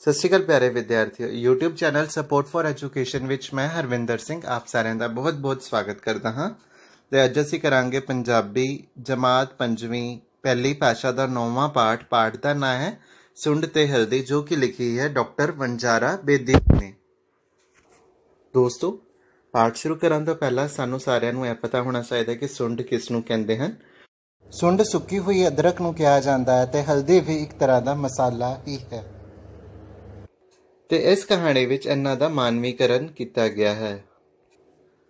ਸਤਿ ਸ਼੍ਰੀ ਅਕਾਲ ਪਿਆਰੇ ਵਿਦਿਆਰਥੀਓ YouTube channel support for education ਵਿੱਚ ਮੈਂ ਹਰਵਿੰਦਰ ਸਿੰਘ ਆਪ ਸਾਰਿਆਂ ਦਾ ਬਹੁਤ-ਬਹੁਤ ਸਵਾਗਤ ਕਰਦਾ ਹਾਂ ਤੇ ਅੱਜ ਅਸੀਂ ਕਰਾਂਗੇ ਪੰਜਾਬੀ ਜਮਾਤ 5ਵੀਂ ਪਹਿਲੀ ਪਾਸ਼ਾ ਦਾ 9ਵਾਂ ਪਾਠ ਪਾਠ ਦਾ ਨਾਮ ਹੈ ਸੁੰਡ ਤੇ ਹਲਦੀ ਜੋ ਕਿ ਲਿਖੀ ਹੈ ਡਾਕਟਰ ਵਣਜਾਰਾ ਬੇਦੀ ਨੇ ਦੋਸਤੋ ਪਾਠ ਸ਼ੁਰੂ ਕਰਨ ਤੋਂ ਪਹਿਲਾਂ ਸਾਨੂੰ ਸਾਰਿਆਂ ਨੂੰ ਇਹ ਪਤਾ ਹੋਣਾ ਚਾਹੀਦਾ ਕਿ ਸੁੰਡ ਕਿਸ ਨੂੰ ਕਹਿੰਦੇ ਹਨ ਸੁੰਡ ਸੁੱਕੀ ਹੋਈ ਅਦਰਕ ਨੂੰ ਕਿਹਾ ਜਾਂਦਾ ਹੈ ਤੇ ਹਲਦੀ ਵੀ ਇੱਕ ਤਰ੍ਹਾਂ ਦਾ ਮਸਾਲਾ ਹੀ ਹੈ ਤੇ ਇਸ ਕਹਾਣੀ ਵਿੱਚ ਇਹਨਾਂ ਦਾ ਮਾਨਵੀਕਰਨ ਕੀਤਾ ਗਿਆ ਹੈ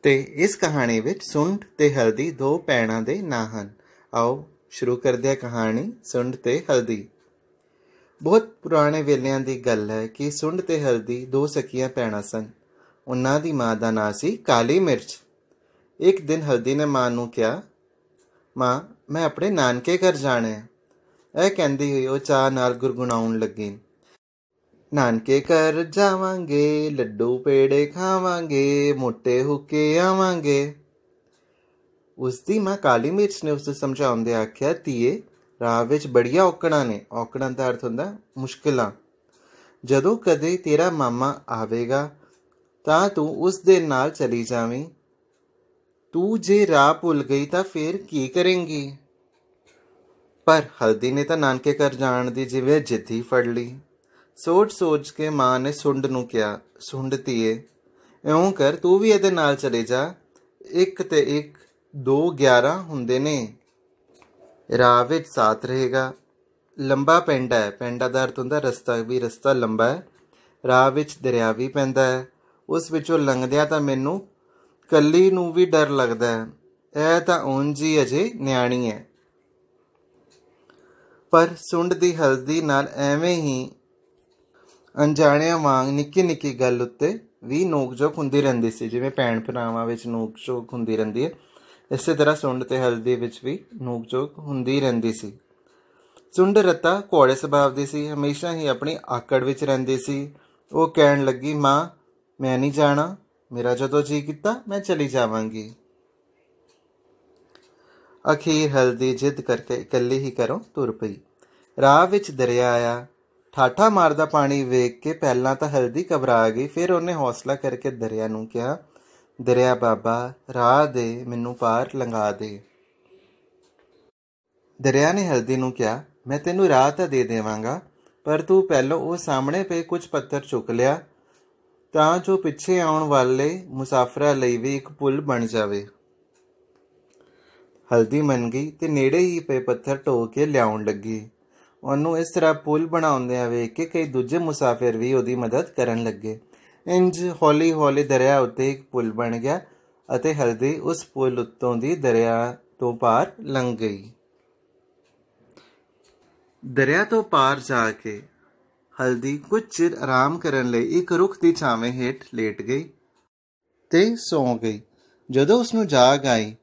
ਤੇ ਇਸ ਕਹਾਣੀ ਵਿੱਚ ਸੁੰਡ ਤੇ ਹਲਦੀ ਦੋ ਪੈਣਾ ਦੇ ਨਾਂ ਹਨ ਆਓ ਸ਼ੁਰੂ ਕਰਦੇ ਹਾਂ ਕਹਾਣੀ ਸੁੰਡ ਤੇ ਹਲਦੀ ਬਹੁਤ ਪੁਰਾਣੇ ਵੇਲਿਆਂ ਦੀ ਗੱਲ ਹੈ ਕਿ ਸੁੰਡ ਤੇ ਹਲਦੀ ਦੋ ਸਕੀਆਂ ਪੈਣਾ ਸਨ ਉਹਨਾਂ ਦੀ ਮਾਂ ਦਾ ਨਾਂ ਸੀ ਕਾਲੀ ਮਿਰਚ ਇੱਕ ਦਿਨ ਹਲਦੀ ਨੇ ਮਾਂ ਨੂੰ ਕਿਹਾ ਮਾਂ ਮੈਂ ਆਪਣੇ ਨਾਨਕੇ ਘਰ ਜਾਣਾ ਹੈ ਇਹ ਕਹਿੰਦੀ ਹੋਈ ਉਹ ਚਾਹ ਨਾਲ ਗੁਰਗੁਣਾਉਣ ਲੱਗੀ ਨਾਨਕੇ ਕਰ ਜਾਵਾਂਗੇ ਲੱਡੂ ਪੇੜੇ ਖਾਵਾਂਗੇ ਮੋਟੇ ਹੋ ਕੇ ਆਵਾਂਗੇ ਉਸ ਦੀ ਮਾਂ ਕਾਲੀ ਮਿਰਚ ਨੇ ਉਸ ਨੂੰ ਸਮਝਾਉਂਦੇ ਆਖਿਆ ਤੀਏ ਰਾਹ ਵਿੱਚ ਬੜੀਆਂ ਔਕੜਾਂ ਨੇ ਔਕੜਾਂ ਦਾ ਅਰਥ ਹੁੰਦਾ ਮੁਸ਼ਕਲਾਂ ਜਦੋਂ ਕਦੇ ਤੇਰਾ ਮਾਮਾ ਆਵੇਗਾ ਤਾਂ ਤੂੰ ਉਸ ਦੇ ਨਾਲ ਚਲੀ ਜਾਵੇਂ ਤੂੰ ਜੇ ਰਾਹ ਭੁੱਲ ਗਈ ਤਾਂ ਫੇਰ ਕੀ ਕਰੇਂਗੀ ਪਰ ਹਲਦੀ ਨੇ ਤਾਂ ਨਾਨਕੇ ਘਰ ਜਾਣ ਦੀ ਜਿਵੇਂ ਜਿੱਦੀ ਫੜ ਲਈ ਸੋਚ-ਸੋਚ ਕੇ ਮਾਂ ਨੇ ਸੁੰਡ ਨੂੰ ਕਿਹਾ ਸੁੰਡ ਤੀਏ ਇਉਂ ਕਰ ਤੂੰ ਵੀ ਇਹਦੇ ਨਾਲ ਚਲੇ ਜਾ ਇੱਕ ਤੇ ਇੱਕ 2 11 ਹੁੰਦੇ ਨੇ ਰਾਹ ਵਿੱਚ ਸਾਥ ਰਹੇਗਾ ਲੰਬਾ ਪਿੰਡ ਹੈ ਪਿੰਡ ਦਾ ਅਰਥ ਹੁੰਦਾ ਰਸਤਾ ਵੀ ਰਸਤਾ ਲੰਬਾ ਹੈ ਰਾਹ ਵਿੱਚ ਦਰਿਆ ਵੀ ਪੈਂਦਾ ਹੈ ਉਸ ਵਿੱਚੋਂ ਲੰਘਦਿਆਂ ਤਾਂ ਮੈਨੂੰ ਕੱਲੀ ਨੂੰ ਵੀ ਡਰ ਲੱਗਦਾ ਹੈ ਇਹ ਤਾਂ ਉਂਝ ਹੀ ਅਜੇ ਨਿਆਣੀ ਹੈ ਪਰ ਸੁੰਡ ਦੀ ਹਲਦੀ ਨਾਲ ਐਵੇਂ ਹੀ ਅਣਜਾਣਿਆਂ ਵਾਂਗ ਨਿੱਕੀ ਨਿੱਕੀ ਗੱਲ ਉੱਤੇ ਵੀ ਨੋਕਝੋਕ ਹੁੰਦੀ ਰਹਿੰਦੀ ਸੀ ਜਿਵੇਂ ਪੈਣ ਪਰਾਵਾਂ ਵਿੱਚ ਨੋਕਝੋਕ ਹੁੰਦੀ ਰਹਿੰਦੀ ਹੈ ਇਸੇ ਤਰ੍ਹਾਂ ਸੁੰਡ ਤੇ ਹਲਦੀ ਵਿੱਚ ਵੀ ਨੋਕਝੋਕ ਹੁੰਦੀ ਰਹਿੰਦੀ ਸੀ ਸੁੰਡ ਰਤਾ ਕੋੜੇ ਸੁਭਾਅ ਦੀ ਸੀ ਹਮੇਸ਼ਾ ਹੀ ਆਪਣੀ ਆਕੜ ਵਿੱਚ ਰਹਿੰਦੀ ਸੀ ਉਹ ਕਹਿਣ ਲੱਗੀ ਮਾਂ ਮੈਂ ਨਹੀਂ ਜਾਣਾ ਮੇਰਾ ਜਦੋਂ ਜੀ ਕੀਤਾ ਮੈਂ ਚਲੀ ਜਾਵਾਂਗੀ ਅਖੀਰ ਹਲਦੀ ਜਿੱਦ ਕਰਕੇ ਇਕੱਲੀ ਹੀ ਕਰੋ ਤੁਰ ਪਈ ਰਾਹ ਵਿੱਚ ਦਰਿਆ ਆਇਆ ਠਾਠਾ ਮਾਰਦਾ ਪਾਣੀ ਵੇਖ ਕੇ ਪਹਿਲਾਂ ਤਾਂ ਹਲਦੀ ਘਬਰਾ ਗਈ ਫਿਰ ਉਹਨੇ ਹੌਸਲਾ ਕਰਕੇ ਦਰਿਆ ਨੂੰ ਕਿਹਾ ਦਰਿਆ ਬਾਬਾ ਰਾਹ ਦੇ ਮੈਨੂੰ ਪਾਰ ਲੰਘਾ ਦੇ ਦਰਿਆ ਨੇ ਹਲਦੀ ਨੂੰ ਕਿਹਾ ਮੈਂ ਤੈਨੂੰ ਰਾਹ ਤਾਂ ਦੇ ਦੇਵਾਂਗਾ ਪਰ ਤੂੰ ਪਹਿਲਾਂ ਉਹ ਸਾਹਮਣੇ ਪਏ ਕੁਝ ਪੱਥਰ ਚੁੱਕ ਲਿਆ ਤਾਂ ਜੋ ਪਿੱਛੇ ਆਉਣ ਵਾਲੇ ਮੁਸਾਫਰਾਂ ਲਈ ਵੀ ਇੱਕ ਪੁਲ ਬਣ ਜਾਵੇ ਹਲਦੀ ਮੰਨ ਗਈ ਤੇ ਨੇੜੇ ਹੀ ਪਏ ਪੱਥਰ ਢੋ ਕੇ ਲਿਆਉਣ ਲੱਗੀ ਉਹਨੂੰ ਇਸ ਤਰ੍ਹਾਂ ਪੁਲ ਬਣਾਉਂਦੇ ਆ ਵੇਖ ਕੇ ਕਈ ਦੂਜੇ ਮੁਸਾਫਿਰ ਵੀ ਉਹਦੀ ਮਦਦ ਕਰਨ ਲੱਗੇ ਇੰਜ ਹੌਲੀ ਹੌਲੀ ਦਰਿਆ ਉੱਤੇ ਇੱਕ ਪੁਲ ਬਣ ਗਿਆ ਅਤੇ ਹਲਦੀ ਉਸ ਪੁਲ ਉੱਤੋਂ ਦੀ ਦਰਿਆ ਤੋਂ ਪਾਰ ਲੰਘ ਗਈ ਦਰਿਆ ਤੋਂ ਪਾਰ ਜਾ ਕੇ ਹਲਦੀ ਕੁਝ ਚਿਰ ਆਰਾਮ ਕਰਨ ਲਈ ਇੱਕ ਰੁੱਖ ਦੀ ਛਾਵੇਂ ਹੇਠ ਲੇਟ ਗਈ ਤੇ ਸੌਂ ਗਈ ਜਦੋਂ ਉਸ ਨੂੰ ਜਾਗ ਆਈ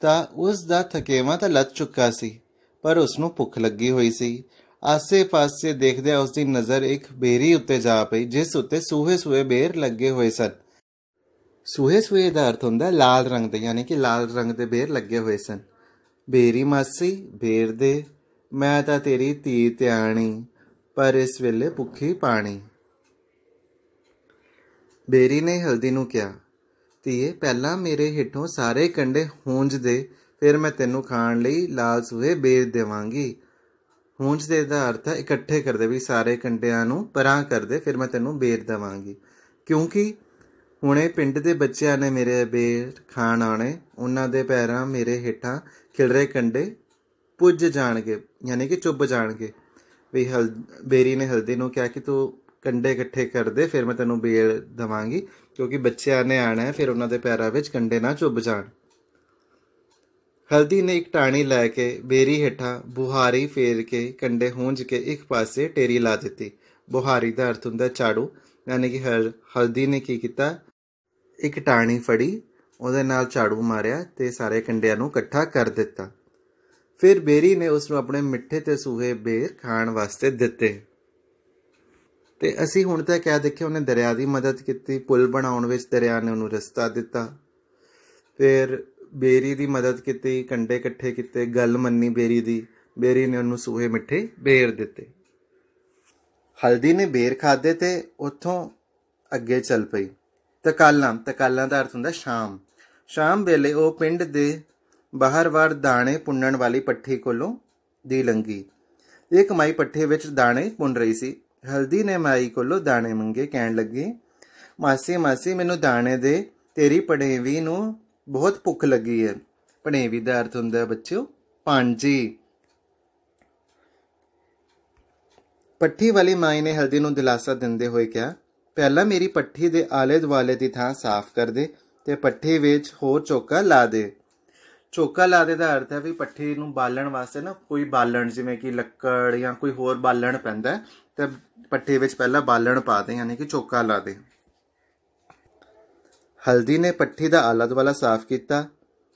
ਤਾਂ ਉਸ ਦਾ ਥਕੇਵਾ ਤਾਂ ਲੱਤ ਚੁੱਕਾ ਸੀ ਪਰ ਉਸ ਨੂੰ ਭੁੱਖ ਲੱਗੀ ਹੋਈ ਸੀ ਆਸੇ-ਪਾਸੇ ਦੇਖਦਿਆਂ ਉਸ ਦੀ ਨਜ਼ਰ ਇੱਕ 베ਰੀ ਉੱਤੇ ਜਾ ਪਈ ਜਿਸ ਉੱਤੇ ਸੂਹੇ-ਸੂਹੇ 베ਰ ਲੱਗੇ ਹੋਏ ਸਨ ਸੂਹੇ-ਸੂਹੇ ਦਾ ਅਰਥ ਹੁੰਦਾ ਲਾਲ ਰੰਗ ਦੇ ਯਾਨੀ ਕਿ ਲਾਲ ਰੰਗ ਦੇ 베ਰ ਲੱਗੇ ਹੋਏ ਸਨ 베ਰੀ ਮਾਸੀ 베ਰ ਦੇ ਮੈਂ ਤਾਂ ਤੇਰੀ ਧੀ ਧਿਆਣੀ ਪਰ ਇਸ ਵੇਲੇ ਭੁੱਖੀ ਪਾਣੀ 베ਰੀ ਨੇ ਹਲਦੀ ਨੂੰ ਕਿਹਾ ਧੀਏ ਪਹਿਲਾਂ ਮੇਰੇ ਹਿੱਠੋਂ ਸਾਰੇ ਕੰਡੇ ਹੂੰਝ ਦੇ ਫਿਰ ਮੈਂ ਤੈਨੂੰ ਖਾਣ ਲਈ ਲਾਲ ਸੂਹੇ ਬੇਰ ਦੇਵਾਂਗੀ ਹੂੰਜ ਦੇ ਦਾ ਅਰਥ ਹੈ ਇਕੱਠੇ ਕਰ ਦੇ ਵੀ ਸਾਰੇ ਕੰਡਿਆਂ ਨੂੰ ਪਰਾਂ ਕਰ ਦੇ ਫਿਰ ਮੈਂ ਤੈਨੂੰ ਬੇਰ ਦੇਵਾਂਗੀ ਕਿਉਂਕਿ ਹੁਣੇ ਪਿੰਡ ਦੇ ਬੱਚਿਆਂ ਨੇ ਮੇਰੇ ਬੇਰ ਖਾਣ ਆਣੇ ਉਹਨਾਂ ਦੇ ਪੈਰਾਂ ਮੇਰੇ ਹੇਠਾਂ ਖਿਲਰੇ ਕੰਡੇ ਪੁੱਜ ਜਾਣਗੇ ਯਾਨੀ ਕਿ ਚੁੱਭ ਜਾਣਗੇ ਵੀ ਹਲ ਬੇਰੀ ਨੇ ਹਲਦੀ ਨੂੰ ਕਿਹਾ ਕਿ ਤੂੰ ਕੰਡੇ ਇਕੱਠੇ ਕਰ ਦੇ ਫਿਰ ਮੈਂ ਤੈਨੂੰ ਬੇਰ ਦਵਾਂਗੀ ਕਿਉਂਕਿ ਬੱਚਿਆਂ ਨੇ ਆਣਾ ਹੈ ਫਿਰ ਉਹਨਾਂ ਦੇ ਪੈਰਾਂ ਵਿੱਚ ਕੰਡੇ ਨਾ ਚੁੱਭ ਜਾਣ ਹਲਦੀ ਨੇ ਇੱਕ ਟਾਣੀ ਲੈ ਕੇ 베ਰੀ ਹੇਠਾ ਬੁਹਾਰੀ ਫੇਰ ਕੇ ਕੰਡੇ ਹੁੰਝ ਕੇ ਇੱਕ ਪਾਸੇ ਟੇਰੀ ਲਾ ਦਿੱਤੀ ਬੁਹਾਰੀ ਦਾ ਅਰਥ ਹੁੰਦਾ ਝਾੜੂ ਯਾਨੀ ਕਿ ਹਲਦੀ ਨੇ ਕੀ ਕੀਤਾ ਇੱਕ ਟਾਣੀ ਫੜੀ ਉਹਦੇ ਨਾਲ ਝਾੜੂ ਮਾਰਿਆ ਤੇ ਸਾਰੇ ਕੰਡਿਆਂ ਨੂੰ ਇਕੱਠਾ ਕਰ ਦਿੱਤਾ ਫਿਰ 베ਰੀ ਨੇ ਉਸ ਨੂੰ ਆਪਣੇ ਮਿੱਠੇ ਤੇ ਸੂਹੇ ਬੇਰ ਖਾਣ ਵਾਸਤੇ ਦਿੱਤੇ ਤੇ ਅਸੀਂ ਹੁਣ ਤੱਕ ਇਹ ਦੇਖਿਆ ਉਹਨੇ ਦਰਿਆ ਦੀ ਮਦਦ ਕੀਤੀ ਪੁਲ ਬਣਾਉਣ ਵਿੱਚ ਦਰਿਆ ਨੇ ਉਹਨੂੰ ਰਸਤਾ ਦਿੱਤਾ ਫਿਰ ਬੇਰੀ ਦੀ ਮਦਦ ਕੀਤੀ ਕੰਡੇ ਇਕੱਠੇ ਕੀਤੇ ਗੱਲ ਮੰਨੀ ਬੇਰੀ ਦੀ ਬੇਰੀ ਨੇ ਉਹਨੂੰ ਸੂਹੇ ਮਿੱਠੇ 베ਰ ਦਿੱਤੇ ਹਲਦੀ ਨੇ 베ਰ ਖਾਦੇ ਤੇ ਉੱਥੋਂ ਅੱਗੇ ਚੱਲ ਪਈ ਤਕਾਲਾਂ ਤਕਾਲਾਂ ਦਾ ਅਰਥ ਹੁੰਦਾ ਸ਼ਾਮ ਸ਼ਾਮ ਵੇਲੇ ਉਹ ਪਿੰਡ ਦੇ ਬਾਹਰਵਾਰ ਦਾਣੇ ਪੁੰਨਣ ਵਾਲੀ ਪੱਠੀ ਕੋਲੋਂ ਦੀ ਲੰਗੀ ਇੱਕ ਮਾਈ ਪੱਠੇ ਵਿੱਚ ਦਾਣੇ ਪੁੰਨ ਰਹੀ ਸੀ ਹਲਦੀ ਨੇ ਮਾਈ ਕੋਲੋਂ ਦਾਣੇ ਮੰਗੇ ਕਹਿਣ ਲੱਗੀ ਮਾਸੀ ਮਾਸੀ ਮੈਨੂੰ ਦਾਣੇ ਦੇ ਤੇਰੀ ਪੜੇਵੀ ਨੂੰ ਬਹੁਤ ਭੁੱਖ ਲੱਗੀ ਹੈ ਭਣੇਵੀ ਦਾ ਅਰਥ ਹੁੰਦਾ ਹੈ ਬੱਚਿਓ ਪਾਂਜੀ ਪੱਠੀ ਵਾਲੀ ਮਾਈ ਨੇ ਹਲਦੀ ਨੂੰ ਦਿਲਾਸਾ ਦਿੰਦੇ ਹੋਏ ਕਿਹਾ ਪਹਿਲਾਂ ਮੇਰੀ ਪੱਠੀ ਦੇ ਆਲੇ ਦੁਆਲੇ ਦੀ ਥਾਂ ਸਾਫ਼ ਕਰ ਦੇ ਤੇ ਪੱਠੀ ਵਿੱਚ ਹੋਰ ਚੋਕਾ ਲਾ ਦੇ ਚੋਕਾ ਲਾ ਦੇ ਦਾ ਅਰਥ ਹੈ ਵੀ ਪੱਠੀ ਨੂੰ ਬਾਲਣ ਵਾਸਤੇ ਨਾ ਕੋਈ ਬਾਲਣ ਜਿਵੇਂ ਕਿ ਲੱਕੜ ਜਾਂ ਕੋਈ ਹੋਰ ਬਾਲਣ ਪੈਂਦਾ ਤੇ ਪੱਠੀ ਵਿੱਚ ਪਹਿਲਾਂ ਬਾਲਣ ਪਾ ਦੇ ਯਾਨੀ ਕਿ ਚੋਕਾ ਲਾ ਦੇ ਹਲਦੀ ਨੇ ਪੱਠੀ ਦਾ ਆਲਾ ਦੁਆਲਾ ਸਾਫ਼ ਕੀਤਾ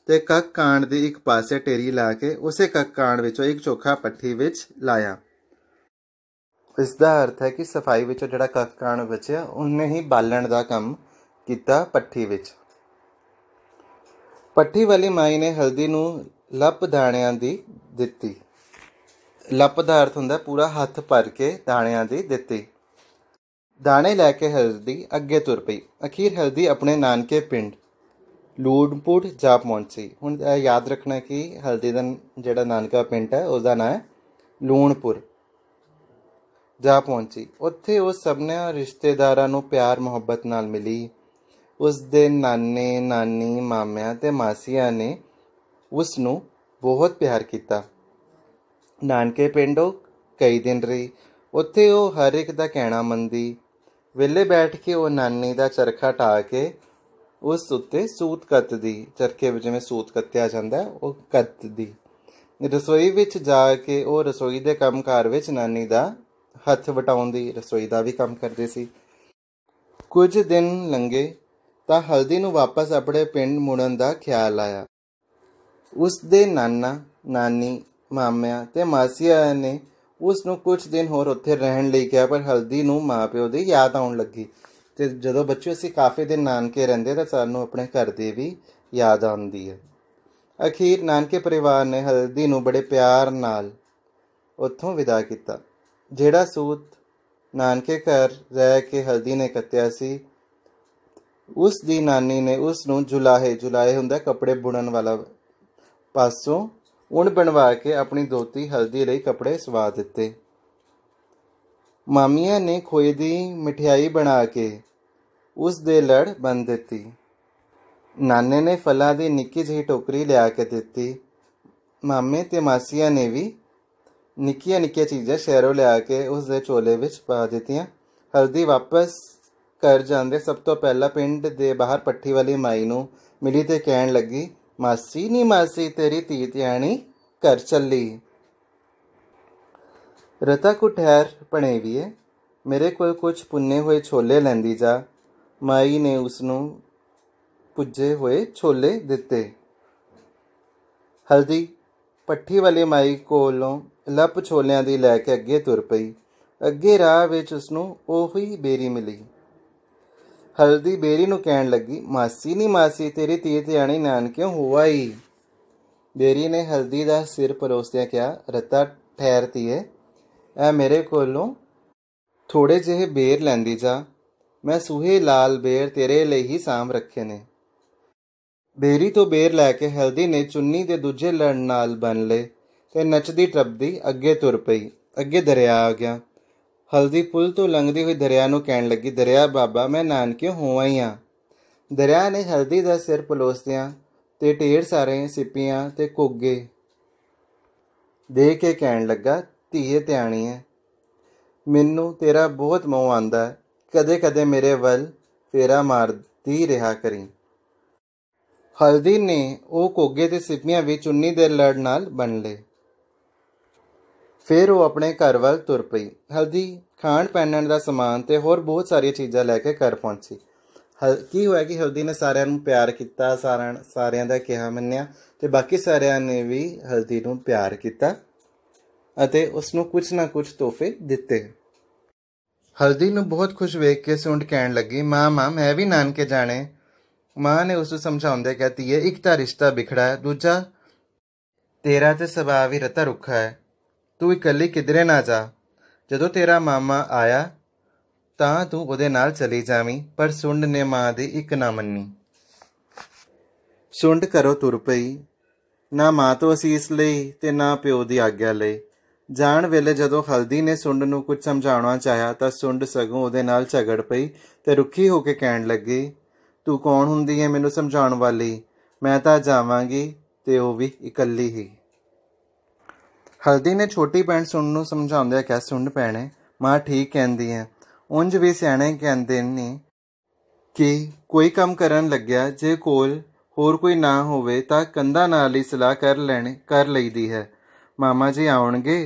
ਤੇ ਕੱਕ ਕਾਂਡ ਦੀ ਇੱਕ ਪਾਸੇ ਟੇਰੀ ਲਾ ਕੇ ਉਸੇ ਕੱਕ ਕਾਂਡ ਵਿੱਚੋਂ ਇੱਕ ਚੋਖਾ ਪੱਠੀ ਵਿੱਚ ਲਾਇਆ ਇਸ ਦਾ ਅਰਥ ਹੈ ਕਿ ਸਫਾਈ ਵਿੱਚੋਂ ਜਿਹੜਾ ਕੱਕ ਕਾਂਡ ਬਚਿਆ ਉਹਨੇ ਹੀ ਬਾਲਣ ਦਾ ਕੰਮ ਕੀਤਾ ਪੱਠੀ ਵਿੱਚ ਪੱਠੀ ਵਾਲੀ ਮਾਈ ਨੇ ਹਲਦੀ ਨੂੰ ਲੱਪ ਦਾਣਿਆਂ ਦੀ ਦਿੱਤੀ ਲੱਪ ਦਾ ਅਰਥ ਹੁੰਦਾ ਪੂਰਾ ਹੱਥ ਭਰ ਕੇ ਦਾਣਿਆਂ ਦੀ ਦਿੱਤੀ ਦਾਣੇ ਲੈ ਕੇ ਹਲਦੀ ਅੱਗੇ ਤੁਰ ਪਈ ਅਖੀਰ ਹਲਦੀ ਆਪਣੇ ਨਾਨਕੇ ਪਿੰਡ ਲੂੜਪੁਰ ਜਾ ਪਹੁੰਚੀ ਹੁਣ ਯਾਦ ਰੱਖਣਾ ਕਿ ਹਲਦੀ ਦਾ ਜਿਹੜਾ ਨਾਨਕਾ ਪਿੰਡ ਹੈ ਉਸ ਦਾ ਨਾਮ ਹੈ ਲੂਣਪੁਰ ਜਾ ਪਹੁੰਚੀ ਉੱਥੇ ਉਹ ਸਭ ਨੇ ਰਿਸ਼ਤੇਦਾਰਾਂ ਨੂੰ ਪਿਆਰ ਮੁਹੱਬਤ ਨਾਲ ਮਿਲੀ ਉਸ ਦੇ ਨਾਨੇ ਨਾਨੀ ਮਾਮਿਆਂ ਤੇ ਮਾਸੀਆਂ ਨੇ ਉਸ ਨੂੰ ਬਹੁਤ ਪਿਆਰ ਕੀਤਾ ਨਾਨਕੇ ਪਿੰਡੋਂ ਕਈ ਦਿਨ ਰਹੀ ਉੱਥੇ ਉਹ ਹਰ ਇੱਕ ਦਾ ਕਹਿਣਾ ਮੰਦੀ ਵੇਲੇ ਬੈਠ ਕੇ ਉਹ ਨਾਨੀ ਦਾ ਚਰਖਾ ਟਾ ਕੇ ਉਸ ਉੱਤੇ ਸੂਤ ਕੱਤਦੀ ਚਰਖੇ ਵਿੱਚ ਜਿਵੇਂ ਸੂਤ ਕੱਤਿਆ ਜਾਂਦਾ ਉਹ ਕੱਤਦੀ ਰਸੋਈ ਵਿੱਚ ਜਾ ਕੇ ਉਹ ਰਸੋਈ ਦੇ ਕੰਮਕਾਰ ਵਿੱਚ ਨਾਨੀ ਦਾ ਹੱਥ ਵਟਾਉਂਦੀ ਰਸੋਈ ਦਾ ਵੀ ਕੰਮ ਕਰਦੇ ਸੀ ਕੁਝ ਦਿਨ ਲੰਘੇ ਤਾਂ ਹਲਦੀ ਨੂੰ ਵਾਪਸ ਆਪਣੇ ਪਿੰਡ ਮੁੜਨ ਦਾ ਖਿਆਲ ਆਇਆ ਉਸ ਦੇ ਨਾਨਾ ਨਾਨੀ ਮਾਮਿਆਂ ਤੇ ਮਾਸੀਆਂ ਨੇ ਉਸ ਨੂੰ ਕੁਝ ਦਿਨ ਹੋਰ ਉੱਥੇ ਰਹਿਣ ਲਈ ਗਿਆ ਪਰ ਹਲਦੀ ਨੂੰ ਮਾਪਿਓ ਦੀ ਯਾਦ ਆਉਣ ਲੱਗੀ ਤੇ ਜਦੋਂ ਬੱਚੇ ਅਸੀਂ ਕਾਫੀ ਦਿਨ ਨਾਨਕੇ ਰਹਿੰਦੇ ਤਾਂ ਸਾਨੂੰ ਆਪਣੇ ਘਰ ਦੀ ਵੀ ਯਾਦ ਆਉਂਦੀ ਹੈ ਅਖੀਰ ਨਾਨਕੇ ਪਰਿਵਾਰ ਨੇ ਹਲਦੀ ਨੂੰ ਬੜੇ ਪਿਆਰ ਨਾਲ ਉੱਥੋਂ ਵਿਦਾ ਕੀਤਾ ਜਿਹੜਾ ਸੂਤ ਨਾਨਕੇ ਘਰ ਰਹਿ ਕੇ ਹਲਦੀ ਨੇ ਕੱਤਿਆ ਸੀ ਉਸ ਦੀ ਨਾਨੀ ਨੇ ਉਸ ਨੂੰ ਜੁਲਾਹੇ ਜੁਲਾਹੇ ਹੁੰਦਾ ਕੱਪੜੇ ਬੁਣਨ ਵਾਲਾ ਪਾਸੋਂ ਉਣ ਬਣਵਾ ਕੇ ਆਪਣੀ ਦੋਤੀ ਹਲਦੀ ਲਈ ਕੱਪੜੇ ਸਵਾ ਦਿੱਤੇ ਮਾਮੀਆਂ ਨੇ ਖੋਏ ਦੀ ਮਠਿਆਈ ਬਣਾ ਕੇ ਉਸ ਦੇ ਲੜ ਬੰਨ ਦਿੱਤੀ ਨਾਨੇ ਨੇ ਫਲਾਂ ਦੀ ਨਿੱਕੀ ਜਿਹੀ ਟੋਕਰੀ ਲਿਆ ਕੇ ਦਿੱਤੀ ਮਾਮੇ ਤੇ ਮਾਸੀਆਂ ਨੇ ਵੀ ਨਿੱਕੀਆਂ ਨਿੱਕੀਆਂ ਚੀਜ਼ਾਂ ਸ਼ਹਿਰੋਂ ਲਿਆ ਕੇ ਉਸ ਦੇ ਚੋਲੇ ਵਿੱਚ ਪਾ ਦਿੱਤੀਆਂ ਹਲਦੀ ਵਾਪਸ ਕਰ ਜਾਂਦੇ ਸਭ ਤੋਂ ਪਹਿਲਾਂ ਪਿੰਡ ਦੇ ਬਾਹਰ ਪੱਠੀ ਵਾਲੀ ਮਾਈ ਨੂੰ ਮਿਲੀ ਤੇ ਕਹਿਣ ਲੱਗੀ ਮਾਸੀ ਮਾਸੀ માસીની માસી તે રીતિ ਚੱਲੀ ਰਤਾ રતા કુઠેર ਪਣੇવીਏ ਮੇਰੇ ਕੋਲ ਕੁਝ ਪੁੰਨੇ ਹੋਏ ਛੋਲੇ ਲੈਂਦੀ ਜਾ ਮਾਈ ਨੇ ਉਸ ਨੂੰ ਪੁੱਜੇ ਹੋਏ ਛੋਲੇ ਦਿੱਤੇ ਹਲਦੀ ਪੱਠੀ ਵਾਲੀ ਮਾਈ ਕੋਲੋਂ ਲੱਪ ਛੋਲਿਆਂ ਦੀ ਲੈ ਕੇ ਅੱਗੇ ਤੁਰ ਪਈ ਅੱਗੇ ਰਾਹ ਵਿੱਚ ਉਸ ਨੂੰ ਉਹੀ ਬੇਰੀ ਮਿਲੀ ਹਲਦੀ ਬੇਰੀ ਨੂੰ ਕਹਿਣ ਲੱਗੀ ਮਾਸੀ ਨਹੀਂ ਮਾਸੀ ਤੇਰੀ ਤੀਰ ਤੇ ਆਣੀ ਨਾਨਕਿਓ ਹੋਵਾਈ ਬੇਰੀ ਨੇ ਹਲਦੀ ਦਾ ਸਿਰ ਪਰੋਸਦਿਆਂ ਕਿਹਾ ਰਤਾ ਠਹਿਰਤੀ ਏ ਐ ਮੇਰੇ ਕੋਲੋਂ ਥੋੜੇ ਜਿਹੇ ਬੇਰ ਲੈਂਦੀ ਜਾ ਮੈਂ ਸੁਹੇ ਲਾਲ ਬੇਰ ਤੇਰੇ ਲਈ ਹੀ ਸਾਮ ਰੱਖੇ ਨੇ ਬੇਰੀ ਤੋਂ ਬੇਰ ਲੈ ਕੇ ਹਲਦੀ ਨੇ ਚੁੰਨੀ ਦੇ ਦੂਜੇ ਲੜਨ ਨਾਲ ਬਨ ਲਏ ਤੇ ਨੱਚਦੀ ਟੱਪਦੀ ਅੱਗੇ ਤੁਰ ਪਈ ਅੱਗੇ ਦਰਿਆ ਆ ਗਿਆ ਹਲਦੀ ਪੁਲ ਤੋਂ ਲੰਘਦੀ ਹੋਈ ਦਰਿਆ ਨੂੰ ਕਹਿਣ ਲੱਗੀ ਦਰਿਆ ਬਾਬਾ ਮੈਂ ਨਾਨਕੇ ਹੋਵਾਂ ਹੀ ਆ ਦਰਿਆ ਨੇ ਹਲਦੀ ਦਾ ਸਿਰ ਪਲੋਸਦਿਆਂ ਤੇ ਢੇਰ ਸਾਰੇ ਸਿੱਪੀਆਂ ਤੇ ਕੋਗੇ ਦੇ ਕੇ ਕਹਿਣ ਲੱਗਾ ਧੀਏ ਧਿਆਣੀ ਐ ਮੈਨੂੰ ਤੇਰਾ ਬਹੁਤ ਮੋਹ ਆਂਦਾ ਕਦੇ ਕਦੇ ਮੇਰੇ ਵੱਲ ਫੇਰਾ ਮਾਰਦੀ ਰਿਹਾ ਕਰੀ ਹਲਦੀ ਨੇ ਉਹ ਕੋਗੇ ਤੇ ਸਿੱਪੀਆਂ ਵਿੱਚ ਉੰਨੀ ਦੇਰ ਲੜ ਨਾਲ ਬਣ ਲਏ ਫੇਰ ਉਹ ਆਪਣੇ ਘਰ ਵੱਲ ਤੁਰ ਪਈ ਹਲਦੀ ਖਾਣ ਪੈਣਨ ਦਾ ਸਮਾਨ ਤੇ ਹੋਰ ਬਹੁਤ ਸਾਰੀਆਂ ਚੀਜ਼ਾਂ ਲੈ ਕੇ ਘਰ ਪਹੁੰਚੀ ਕੀ ਹੋਇਆ ਕਿ ਹਲਦੀ ਨੇ ਸਾਰਿਆਂ ਨੂੰ ਪਿਆਰ ਕੀਤਾ ਸਾਰਿਆਂ ਸਾਰਿਆਂ ਦਾ ਕਿਹਾ ਮੰਨਿਆ ਤੇ ਬਾਕੀ ਸਾਰਿਆਂ ਨੇ ਵੀ ਹਲਦੀ ਨੂੰ ਪਿਆਰ ਕੀਤਾ ਅਤੇ ਉਸ ਨੂੰ ਕੁਝ ਨਾ ਕੁਝ ਤੋਹਫੇ ਦਿੱਤੇ ਹਲਦੀ ਨੂੰ ਬਹੁਤ ਖੁਸ਼ ਵੇਖ ਕੇ ਸੁੰਡ ਕਹਿਣ ਲੱਗੀ ਮਾਂ ਮਾਂ ਮੈਂ ਵੀ ਨਾਨਕੇ ਜਾਣੇ ਮਾਂ ਨੇ ਉਸ ਨੂੰ ਸਮਝਾਉਂਦੇ ਕਹਤੀ ਹੈ ਇੱਕ ਤਾਂ ਰਿਸ਼ਤਾ ਵਿਖੜਾ ਹੈ ਦੂਜਾ ਤੇਰਾ ਤੇ ਸੁਭਾਅ ਵੀ ਰਤਾ ਰੁੱਖਾ ਹੈ ਤੂੰ ਇਕੱਲੀ ਕਿਧਰੇ ਨਾ ਜਾ ਜਦੋਂ ਤੇਰਾ ਮਾਮਾ ਆਇਆ ਤਾਂ ਤੂੰ ਉਹਦੇ ਨਾਲ ਚਲੀ ਜਾਵੀਂ ਪਰ ਸੁੰਡ ਨੇ ਮਾਂ ਦੀ ਇੱਕ ਨਾ ਮੰਨੀ ਸੁੰਡ ਕਰੋ ਤੁਰ ਪਈ ਨਾ ਮਾਂ ਤੋਂ ਅਸੀਸ ਲਈ ਤੇ ਨਾ ਪਿਓ ਦੀ ਆਗਿਆ ਲਈ ਜਾਣ ਵੇਲੇ ਜਦੋਂ ਹਲਦੀ ਨੇ ਸੁੰਡ ਨੂੰ ਕੁਝ ਸਮਝਾਉਣਾ ਚਾਹਿਆ ਤਾਂ ਸੁੰਡ ਸਗੋਂ ਉਹਦੇ ਨਾਲ ਝਗੜ ਪਈ ਤੇ ਰੁੱਖੀ ਹੋ ਕੇ ਕਹਿਣ ਲੱਗੀ ਤੂੰ ਕੌਣ ਹੁੰਦੀ ਹੈ ਮੈਨੂੰ ਸਮਝਾਉਣ ਵਾਲੀ ਮੈਂ ਤਾਂ ਜਾਵਾਂਗੀ ਤੇ ਉਹ ਵੀ ਇਕੱਲੀ ਹੀ ਹਲਦੀ ਨੇ ਛੋਟੀ ਭੈਣ ਸੁਣ ਨੂੰ ਸਮਝਾਉਂਦਿਆਂ ਕਿਹਾ ਸੁਣ ਪੈਣੇ ਮਾਂ ਠੀਕ ਕਹਿੰਦੀ ਐ ਉਂਝ ਵੀ ਸਿਆਣੇ ਕਹਿੰਦੇ ਨੇ ਕਿ ਕੋਈ ਕੰਮ ਕਰਨ ਲੱਗਿਆ ਜੇ ਕੋਲ ਹੋਰ ਕੋਈ ਨਾ ਹੋਵੇ ਤਾਂ ਕੰਦਾ ਨਾਲ ਹੀ ਸਲਾਹ ਕਰ ਲੈਣ ਕਰ ਲਈਦੀ ਹੈ ਮਾਮਾ ਜੀ ਆਉਣਗੇ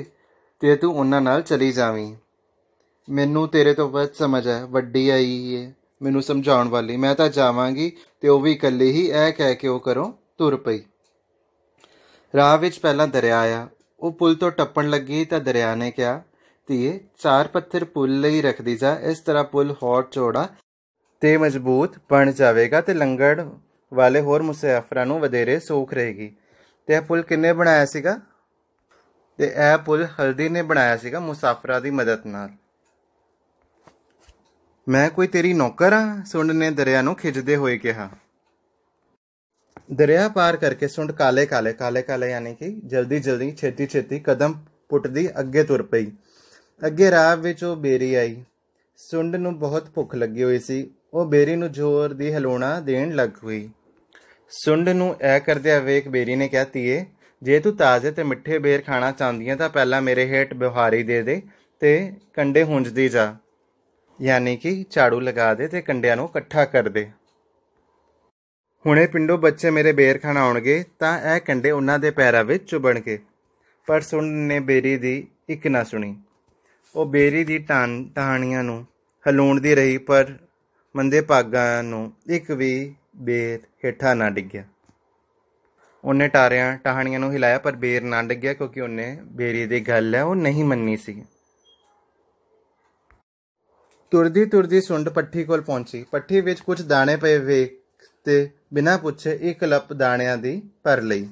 ਤੇ ਤੂੰ ਉਹਨਾਂ ਨਾਲ ਚਲੀ ਜਾਵੀਂ ਮੈਨੂੰ ਤੇਰੇ ਤੋਂ ਵੱਧ ਸਮਝ ਆ ਵੱਡੀ ਆਈ ਏ ਮੈਨੂੰ ਸਮਝਾਉਣ ਵਾਲੀ ਮੈਂ ਤਾਂ ਜਾਵਾਂਗੀ ਤੇ ਉਹ ਵੀ ਇਕੱਲੇ ਹੀ ਐ ਕਹਿ ਕੇ ਉਹ ਕਰੋ ਤੁਰ ਪਈ ਰਾਹ ਵਿੱਚ ਪਹਿਲਾਂ ਦਰਿਆ ਆਇਆ ਉਹ ਪੁਲ ਤੋਂ ਟੱਪਣ ਲੱਗੀ ਤਾਂ ਦਰਿਆ ਨੇ ਕਿਹਾ ਧੀਏ ਚਾਰ ਪੱਥਰ ਪੁਲ ਲਈ ਰੱਖ ਦੀ ਜਾ ਇਸ ਤਰ੍ਹਾਂ ਪੁਲ ਹੋਰ ਚੌੜਾ ਤੇ ਮਜ਼ਬੂਤ ਬਣ ਜਾਵੇਗਾ ਤੇ ਲੰਗੜ ਵਾਲੇ ਹੋਰ ਮੁਸਾਫਰਾਂ ਨੂੰ ਵਧੇਰੇ ਸੌਖ ਰਹੇਗੀ ਤੇ ਇਹ ਪੁਲ ਕਿੰਨੇ ਬਣਾਇਆ ਸੀਗਾ ਤੇ ਇਹ ਪੁਲ ਹਲਦੀ ਨੇ ਬਣਾਇਆ ਸੀਗਾ ਮੁਸਾਫਰਾਂ ਦੀ ਮਦਦ ਨਾਲ ਮੈਂ ਕੋਈ ਤੇਰੀ ਨੌਕਰ ਹਾਂ ਸੁੰਡ ਨੇ ਦਰਿਆ ਨੂੰ ਖਿੱਚਦੇ ਹੋਏ ਕਿਹਾ ਦਰਿਆ ਪਾਰ ਕਰਕੇ ਸੁੰਡ ਕਾਲੇ ਕਾਲੇ ਕਾਲੇ ਕਾਲੇ ਯਾਨੀ ਕਿ ਜਲਦੀ ਜਲਦੀ ਛੇਤੀ ਛੇਤੀ ਕਦਮ ਪੁੱਟਦੀ ਅੱਗੇ ਤੁਰ ਪਈ ਅੱਗੇ ਰਾਹ ਵਿੱਚ ਉਹ ਬੇਰੀ ਆਈ ਸੁੰਡ ਨੂੰ ਬਹੁਤ ਭੁੱਖ ਲੱਗੀ ਹੋਈ ਸੀ ਉਹ ਬੇਰੀ ਨੂੰ ਜ਼ੋਰ ਦੀ ਹਲੋਣਾ ਦੇਣ ਲੱਗ ਗਈ ਸੁੰਡ ਨੂੰ ਐ ਕਰਦਿਆ ਵੇਖ ਬੇਰੀ ਨੇ ਕਿਹਾ ਤੀਏ ਜੇ ਤੂੰ ਤਾਜ਼ੇ ਤੇ ਮਿੱਠੇ ਬੇਰ ਖਾਣਾ ਚਾਹੁੰਦੀ ਹੈ ਤਾਂ ਪਹਿਲਾਂ ਮੇਰੇ ਹੇਠ ਬਿਹਾਰੀ ਦੇ ਦੇ ਤੇ ਕੰਡੇ ਹੁੰਜਦੀ ਜਾ ਯਾਨੀ ਕਿ ਝਾੜੂ ਲਗਾ ਦੇ ਤੇ ਕੰਡਿਆਂ ਨੂੰ ਇਕੱਠਾ ਕਰ ਦੇ ਹੁਣੇ ਪਿੰਡੋਂ ਬੱਚੇ ਮੇਰੇ ਬੇਰ ਖਾਣ ਆਉਣਗੇ ਤਾਂ ਇਹ ਕੰਡੇ ਉਹਨਾਂ ਦੇ ਪੈਰਾਂ ਵਿੱਚ ਚੁਬਣਗੇ ਪਰ ਸੁਣ ਨੇ ਬੇਰੀ ਦੀ ਇੱਕ ਨਾ ਸੁਣੀ ਉਹ ਬੇਰੀ ਦੀ ਟਾਂ ਟਾਹਣੀਆਂ ਨੂੰ ਹਲੂਣਦੀ ਰਹੀ ਪਰ ਮੰਦੇ ਭਾਗਾਂ ਨੂੰ ਇੱਕ ਵੀ ਬੇਰ ਹੇਠਾ ਨਾ ਡਿੱਗਿਆ ਉਹਨੇ ਟਾਰਿਆਂ ਟਾਹਣੀਆਂ ਨੂੰ ਹਿਲਾਇਆ ਪਰ ਬੇਰ ਨਾ ਡਿੱਗਿਆ ਕਿਉਂਕਿ ਉਹਨੇ ਬੇਰੀ ਦੀ ਗੱਲ ਹੈ ਉਹ ਨਹੀਂ ਮੰਨੀ ਸੀ ਤੁਰਦੀ ਤੁਰਦੀ ਸੁੰਡ ਪੱਠੀ ਕੋਲ ਪਹੁੰਚੀ ਪੱਠੀ ਵਿੱਚ ਕੁਝ ਦਾਣੇ ਪਏ ਵੇਖ ਤੇ ਬਿਨਾ ਪੁੱਛੇ ਇੱਕ ਲੱਪ ਦਾਣਿਆਂ ਦੀ ਭਰ ਲਈ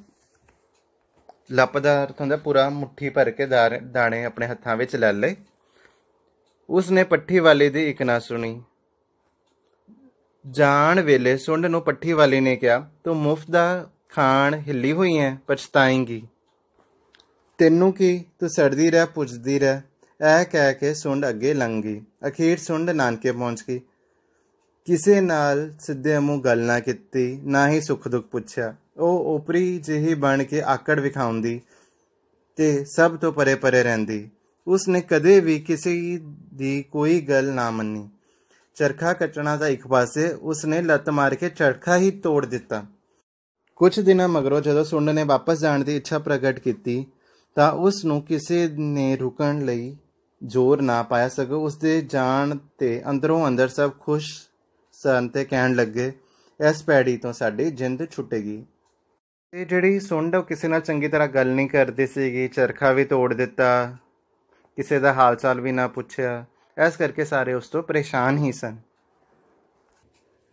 ਲੱਪ ਦਾ ਅਰਥ ਹੁੰਦਾ ਪੂਰਾ ਮੁਠੀ ਭਰ ਕੇ ਦਾਣੇ ਆਪਣੇ ਹੱਥਾਂ ਵਿੱਚ ਲੈ ਲਏ ਉਸ ਨੇ ਪੱਠੀ ਵਾਲੇ ਦੀ ਇੱਕ ਨਾ ਸੁਣੀ ਜਾਣ ਵੇਲੇ ਸੁੰਡ ਨੂੰ ਪੱਠੀ ਵਾਲੇ ਨੇ ਕਿਹਾ ਤੂੰ ਮੁਫਤ ਦਾ ਖਾਣ ਹਿੱਲੀ ਹੋਈ ਹੈ ਪਛਤਾਏਂਗੀ ਤੈਨੂੰ ਕੀ ਤੂੰ ਸੜਦੀ ਰਹਿ ਪੁੱਜਦੀ ਰਹਿ ਐ ਕਹਿ ਕੇ ਸੁੰਡ ਅੱਗੇ ਲੰਗੀ ਅਖੀਰ ਸੁੰਡ ਨਾਨਕੇ ਪਹੁੰਚ ਗਈ ਕਿਸੇ ਨਾਲ ਸਿੱਧੇ ਮੂੰਹ ਗੱਲ ਨਾ ਕੀਤੀ ਨਾ ਹੀ ਸੁੱਖ ਦੁੱਖ ਪੁੱਛਿਆ ਉਹ ਉਪਰੀ ਜਿਹੀ ਬਣ ਕੇ ਆਕੜ ਵਿਖਾਉਂਦੀ ਤੇ ਸਭ ਤੋਂ ਪਰੇ ਪਰੇ ਰਹਿੰਦੀ ਉਸਨੇ ਕਦੇ ਵੀ ਕਿਸੇ ਦੀ ਕੋਈ ਗੱਲ ਨਾ ਮੰਨੀ ਚਰਖਾ ਕੱਟਣਾ ਦਾ ਇੱਕ ਪਾਸੇ ਉਸਨੇ ਲੱਤ ਮਾਰ ਕੇ ਚਰਖਾ ਹੀ ਤੋੜ ਦਿੱਤਾ ਕੁਝ ਦਿਨਾਂ ਮਗਰੋਂ ਜਦੋਂ ਸੁੰਡ ਨੇ ਵਾਪਸ ਜਾਣ ਦੀ ਇੱਛਾ ਪ੍ਰਗਟ ਕੀਤੀ ਤਾਂ ਉਸ ਨੂੰ ਕਿਸੇ ਨੇ ਰੁਕਣ ਲਈ ਜ਼ੋਰ ਨਾ ਪਾਇਆ ਸਗੋਂ ਉਸ ਦੇ ਜਾਣ ਤੇ ਅੰਦਰੋਂ ਅੰਦਰ ਸਭ ਖੁਸ਼ ਸਨ ਤੇ ਕਹਿਣ ਲੱਗੇ ਇਸ ਪੈੜੀ ਤੋਂ ਸਾਡੀ ਜਿੰਦ ਛੁੱਟੇਗੀ ਤੇ ਜਿਹੜੀ ਸੁੰਡ ਉਹ ਕਿਸੇ ਨਾਲ ਚੰਗੀ ਤਰ੍ਹਾਂ ਗੱਲ ਨਹੀਂ ਕਰਦੀ ਸੀਗੀ ਚਰਖਾ ਵੀ ਤੋੜ ਦਿੱਤਾ ਕਿਸੇ ਦਾ ਹਾਲ ਚਾਲ ਵੀ ਨਾ ਪੁੱਛਿਆ ਇਸ ਕਰਕੇ ਸਾਰੇ ਉਸ ਤੋਂ ਪਰੇਸ਼ਾਨ ਹੀ ਸਨ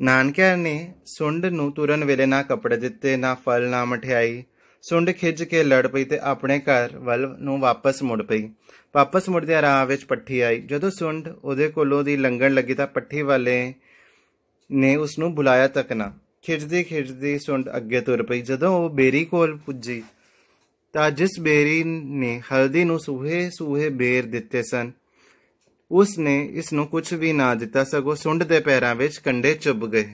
ਨਾਨਕਿਆਂ ਨੇ ਸੁੰਡ ਨੂੰ ਤੁਰਨ ਵੇਲੇ ਨਾ ਕੱਪੜੇ ਦਿੱਤੇ ਨਾ ਫਲ ਨਾ ਮਠਿਆਈ ਸੁੰਡ ਖਿੱਚ ਕੇ ਲੜ ਪਈ ਤੇ ਆਪਣੇ ਘਰ ਵੱਲ ਨੂੰ ਵਾਪਸ ਮੁੜ ਪਈ ਵਾਪਸ ਮੁੜਦੇ ਰਾਹ ਵਿੱਚ ਪੱਠੀ ਆਈ ਜਦੋਂ ਸੁੰਡ ਉਹਦੇ ਕੋਲੋਂ ਦੀ ਲੰਘਣ ਲੱਗੀ ਤਾਂ ਪੱਠੀ ਵਾਲੇ ਨੇ ਉਸ ਨੂੰ ਬੁਲਾਇਆ ਤੱਕ ਨਾ ਖਿੱਚਦੇ ਖਿੱਚਦੇ ਸੁੰਡ ਅੱਗੇ ਤੁਰ ਪਈ ਜਦੋਂ ਉਹ 베ਰੀ ਕੋਲ ਪੁੱਜੀ ਤਾਂ ਜਿਸ 베ਰੀ ਨੇ ਹਲਦੀ ਨੂੰ ਸੂਹੇ ਸੂਹੇ 베ਰ ਦਿੱਤੇ ਸਨ ਉਸ ਨੇ ਇਸ ਨੂੰ ਕੁਝ ਵੀ ਨਾ ਦਿੱਤਾ ਸਗੋ ਸੁੰਡ ਦੇ ਪੈਰਾਂ ਵਿੱਚ ਕੰਡੇ ਚੁੱਭ ਗਏ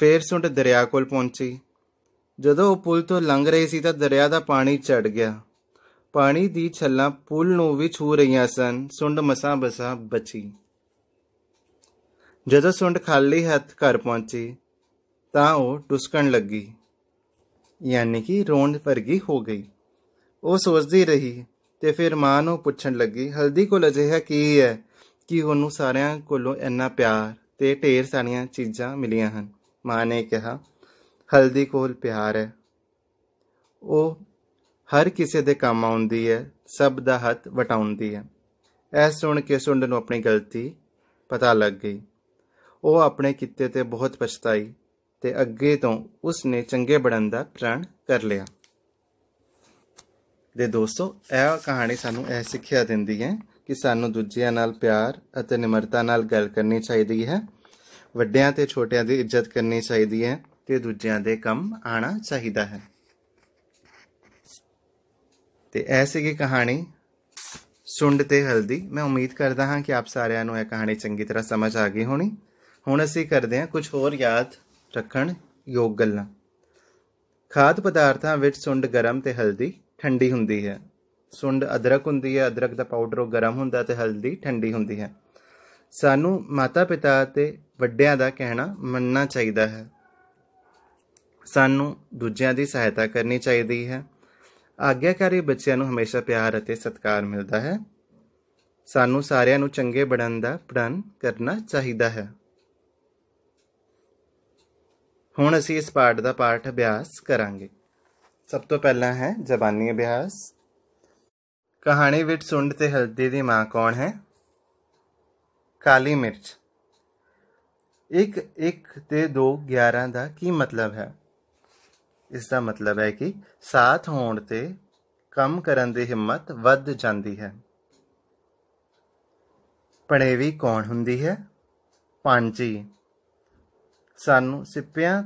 ਫੇਰ ਸੁੰਡ ਦਰਿਆ ਕੋਲ ਪਹੁੰਚੀ ਜਦੋਂ ਉਹ ਪੁਲ ਤੋਂ ਲੰਘ ਰਹੀ ਸੀ ਤਾਂ ਦਰਿਆ ਦਾ ਪਾਣੀ ਚੜ ਗਿਆ ਪਾਣੀ ਦੀ ਛੱਲਾਂ ਪੁਲ ਨੂੰ ਵੀ ਛੂ ਰਹੀਆਂ ਸਨ ਸੁੰਡ ਮਸਾਂ ਬਸਾ ਬਚੀ ਜਦੋਂ ਸੁੰਡ ਖਾਲੀ ਹੱਥ ਘਰ ਪਹੁੰਚੀ ਤਾਂ ਉਹ ਟੁਸਕਣ ਲੱਗੀ ਯਾਨੀ ਕਿ ਰੋਣ ਵਰਗੀ ਹੋ ਗਈ ਉਹ ਸੋਚਦੀ ਰਹੀ ਤੇ ਫਿਰ ਮਾਂ ਨੂੰ ਪੁੱਛਣ ਲੱਗੀ ਹਲਦੀ ਕੋਲ ਅਜਿਹਾ ਕੀ ਹੈ ਕਿ ਉਹਨੂੰ ਸਾਰਿਆਂ ਕੋਲੋਂ ਇੰਨਾ ਪਿਆਰ ਤੇ ਢੇਰ ਸਾਰੀਆਂ ਚੀਜ਼ਾਂ ਮਿਲੀਆਂ ਹਨ ਮਾਂ ਨੇ ਕਿਹਾ ਹਲਦੀ ਕੋਲ ਪਿਆਰ ਹੈ ਉਹ ਹਰ ਕਿਸੇ ਦੇ ਕੰਮ ਆਉਂਦੀ ਹੈ ਸਭ ਦਾ ਹੱਥ ਵਟਾਉਂਦੀ ਹੈ ਇਹ ਸੁਣ ਕੇ ਸੁੰਡ ਨੂੰ ਆਪਣੀ ਗਲਤੀ ਪਤਾ ਲੱਗ ਗਈ ਉਹ ਆਪਣੇ ਕਿੱਤੇ ਤੇ ਬਹੁਤ ਪਛਤਾਈ ਤੇ ਅੱਗੇ ਤੋਂ ਉਸ ਨੇ ਚੰਗੇ ਬਣਨ ਦਾ ਪ੍ਰਣ ਕਰ ਲਿਆ ਦੇ ਦੋਸਤੋ ਇਹ ਕਹਾਣੀ ਸਾਨੂੰ ਇਹ ਸਿੱਖਿਆ ਦਿੰਦੀ ਹੈ ਕਿ ਸਾਨੂੰ ਦੂਜਿਆਂ ਨਾਲ ਪਿਆਰ ਅਤੇ ਨਿਮਰਤਾ ਨਾਲ ਗੱਲ ਕਰਨੀ ਚਾਹੀਦੀ ਹੈ ਵੱਡਿਆਂ ਤੇ ਛੋਟਿਆਂ ਦੀ ਇੱਜ਼ਤ ਕਰਨੀ ਚਾਹੀਦੀ ਹੈ ਤੇ ਦੂਜਿਆਂ ਦੇ ਕੰਮ ਆਣਾ ਚਾਹੀਦਾ ਹੈ ਤੇ ਐਸੀ ਕੀ ਕਹਾਣੀ ਸੁੰਡ ਤੇ ਹਲਦੀ ਮੈਂ ਉਮੀਦ ਕਰਦਾ ਹਾਂ ਕਿ ਆਪ ਸਾਰਿਆਂ ਨੂੰ ਇਹ ਕਹਾਣੀ ਚੰਗੀ ਤਰ੍ਹਾਂ ਸਮਝ ਆ ਗਈ ਹੋਣੀ ਹੁਣ ਅਸੀਂ ਕਰਦੇ ਹਾਂ ਕੁਝ ਹੋਰ ਯਾਦ ਰੱਖਣ ਯੋਗ ਗੱਲਾਂ ਖਾਦ ਪਦਾਰਥਾਂ ਵਿੱਚ ਸੁੰਡ ਗਰਮ ਤੇ ਹਲਦੀ ਠੰਡੀ ਹੁੰਦੀ ਹੈ ਸੁੰਡ ਅਦਰਕ ਹੁੰਦੀ ਹੈ ਅਦਰਕ ਦਾ ਪਾਊਡਰ ਉਹ ਗਰਮ ਹੁੰਦਾ ਤੇ ਹਲਦੀ ਠੰਡੀ ਹੁੰਦੀ ਹੈ ਸਾਨੂੰ ਮਾਤਾ ਪਿਤਾ ਤੇ ਵੱਡਿਆਂ ਦਾ ਕਹਿਣਾ ਮੰਨਣਾ ਚਾਹੀਦਾ ਹੈ ਸਾਨੂੰ ਦੂਜਿਆਂ ਦੀ ਸਹਾਇਤਾ ਕਰਨੀ ਚਾਹੀਦੀ ਹੈ ਆਗਿਆਕਾਰੀ ਬੱਚਿਆਂ ਨੂੰ ਹਮੇਸ਼ਾ ਪਿਆਰ ਅਤੇ ਸਤਿਕਾਰ ਮਿਲਦਾ ਹੈ ਸਾਨੂੰ ਸਾਰਿਆਂ ਨੂੰ ਚੰਗੇ ਬਣਨ ਦਾ ਪ੍ਰਣ ਕਰਨਾ ਚਾਹੀਦਾ ਹੈ ਹੁਣ ਅਸੀਂ ਇਸ ਪਾਠ ਦਾ ਪਾਠ ਅਭਿਆਸ ਕਰਾਂਗੇ ਸਭ ਤੋਂ ਪਹਿਲਾਂ ਹੈ ਜ਼ਬਾਨੀ ਅਭਿਆਸ ਕਹਾਣੀ ਵਿੱਚ ਸੁੰਡ ਤੇ ਹਲਦੀ ਦੀ ਮਾਂ ਕੌਣ ਹੈ ਕਾਲੀ ਮਿਰਚ 1 1 ਤੇ 2 11 ਦਾ ਕੀ ਮਤਲਬ ਹੈ ਇਸ ਦਾ ਮਤਲਬ ਹੈ ਕਿ ਸਾਥ ਹੋਣ ਤੇ ਕੰਮ ਕਰਨ ਦੀ ਹਿੰਮਤ ਵੱਧ ਜਾਂਦੀ ਹੈ ਪੜੇਵੀ ਕੌਣ ਹੁੰਦੀ ਹੈ ਪਾਂਜੀ ਸਾਨੂੰ ਸਿੱਪਿਆਂ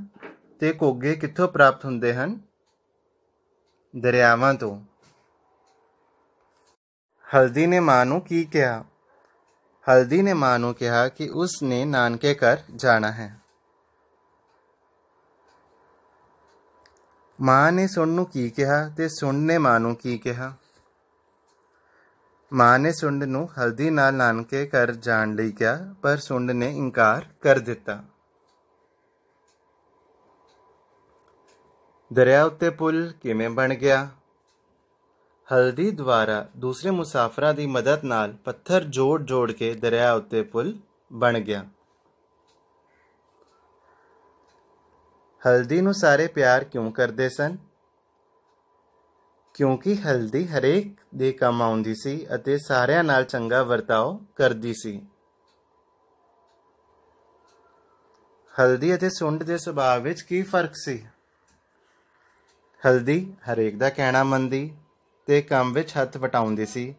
ਤੇ ਕੋਗੇ ਕਿੱਥੋਂ ਪ੍ਰਾਪਤ ਹੁੰਦੇ ਹਨ ਦਰਿਆਵਾਂ ਤੋਂ ਹਲਦੀ ਨੇ ਮਾਂ ਨੂੰ ਕੀ ਕਿਹਾ ਹਲਦੀ ਨੇ ਮਾਂ ਨੂੰ ਕਿਹਾ ਕਿ ਉਸ ਨੇ ਨਾਨਕੇ ਘਰ ਜਾਣਾ ਹੈ ਮਾਂ ਨੇ ਸੁਣ ਨੂੰ ਕੀ ਕਿਹਾ ਤੇ ਸੁਣ ਨੇ ਮਾਂ ਨੂੰ ਕੀ ਕਿਹਾ ਮਾਂ ਨੇ ਸੁੰਡ ਨੂੰ ਹਲਦੀ ਨਾਲ ਨਾਨਕੇ ਘਰ ਜਾਣ ਲਈ ਕਿਹਾ ਪਰ ਸੁੰਡ ਨੇ ਇਨਕਾਰ ਕਰ ਦਿੱਤਾ ਦਰਿਆ ਉੱਤੇ ਪੁਲ ਕਿਵੇਂ ਬਣ ਗਿਆ ਹਲਦੀ ਦੁਆਰਾ ਦੂਸਰੇ ਮੁਸਾਫਰਾਂ ਦੀ ਮਦਦ ਨਾਲ ਪੱਥਰ ਜੋੜ-ਜੋੜ ਕੇ ਦਰਿਆ ਉੱਤੇ ਪੁਲ ਬਣ ਗਿਆ ਹਲਦੀ ਨੂੰ ਸਾਰੇ ਪਿਆਰ ਕਿਉਂ ਕਰਦੇ ਸਨ ਕਿਉਂਕਿ ਹਲਦੀ ਹਰੇਕ ਦੇ ਕੰਮ ਆਉਂਦੀ ਸੀ ਅਤੇ ਸਾਰਿਆਂ ਨਾਲ ਚੰਗਾ ਵਰਤਾਓ ਕਰਦੀ ਸੀ ਹਲਦੀ ਅਤੇ ਸੁੰਡ ਦੇ ਸੁਭਾਅ ਵਿੱਚ ਕੀ ਫਰਕ ਸੀ ਹਲਦੀ ਹਰੇਕ ਦਾ ਕਹਿਣਾ ਮੰਨਦੀ ਤੇ ਕੰਮ ਵਿੱਚ ਹੱਥ ਵਟਾਉਂਦੀ ਸੀ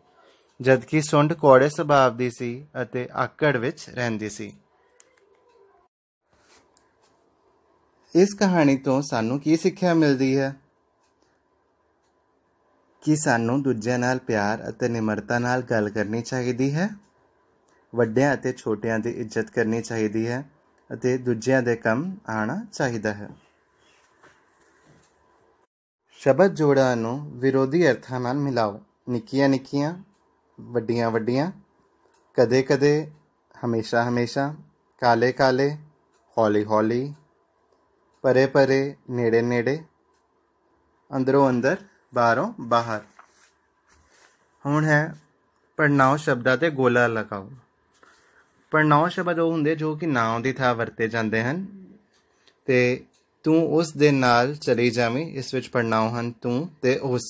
ਜਦ ਕਿ ਸੁੰਡ ਕੋੜੇ ਸੁਭਾਅ ਦੀ ਸੀ ਅਤੇ ਆਕੜ ਵਿੱਚ ਰਹਿੰਦੀ ਸੀ ਇਸ ਕਹਾਣੀ ਤੋਂ ਸਾਨੂੰ ਕੀ ਸਿੱਖਿਆ ਮਿਲਦੀ ਹੈ ਕਿ ਸਾਨੂੰ ਦੂਜਿਆਂ ਨਾਲ ਪਿਆਰ ਅਤੇ ਨਿਮਰਤਾ ਨਾਲ ਗੱਲ ਕਰਨੀ ਚਾਹੀਦੀ ਹੈ ਵੱਡਿਆਂ ਅਤੇ ਛੋਟਿਆਂ ਦੀ ਇੱਜ਼ਤ ਕਰਨੀ ਚਾਹੀਦੀ ਹੈ ਅਤੇ ਦੂਜਿਆਂ ਦੇ ਕੰਮ ਆਣਾ ਚਾਹੀਦਾ ਹੈ ਸ਼ਬਦ ਜੋੜਾਂ ਨੂੰ ਵਿਰੋਧੀ ਅਰਥਾਂ ਨਾਲ ਮਿਲਾਓ ਨਿੱਕੀਆਂ ਨਿੱਕੀਆਂ ਵੱਡੀਆਂ ਵੱਡੀਆਂ ਕਦੇ ਕਦੇ ਹਮੇਸ਼ਾ ਹਮੇਸ਼ਾ ਕਾਲੇ ਕਾਲੇ ਹੌਲੀ ਹੌਲੀ ਪਰੇ ਪਰੇ ਨੇੜੇ ਨੇੜੇ ਅੰਦਰੋਂ ਅੰਦਰ ਬਾਹਰੋਂ ਬਾਹਰ ਹੁਣ ਹੈ ਪੜਨਾਉ ਸ਼ਬਦਾਂ ਤੇ ਗੋਲਾ ਲਗਾਓ ਪੜਨਾਉ ਸ਼ਬਦ ਉਹ ਹੁੰਦੇ ਜੋ ਕਿ ਨਾਉ ਦੀ ਥਾਂ ਵਰਤੇ ਜਾਂਦੇ ਹਨ ਤੇ ਤੂੰ ਉਸ ਦੇ ਨਾਲ ਚਲੀ ਜਾਵੇਂ ਇਸ ਵਿੱਚ ਪੜਨਾਉ ਹਨ ਤੂੰ ਤੇ ਉਸ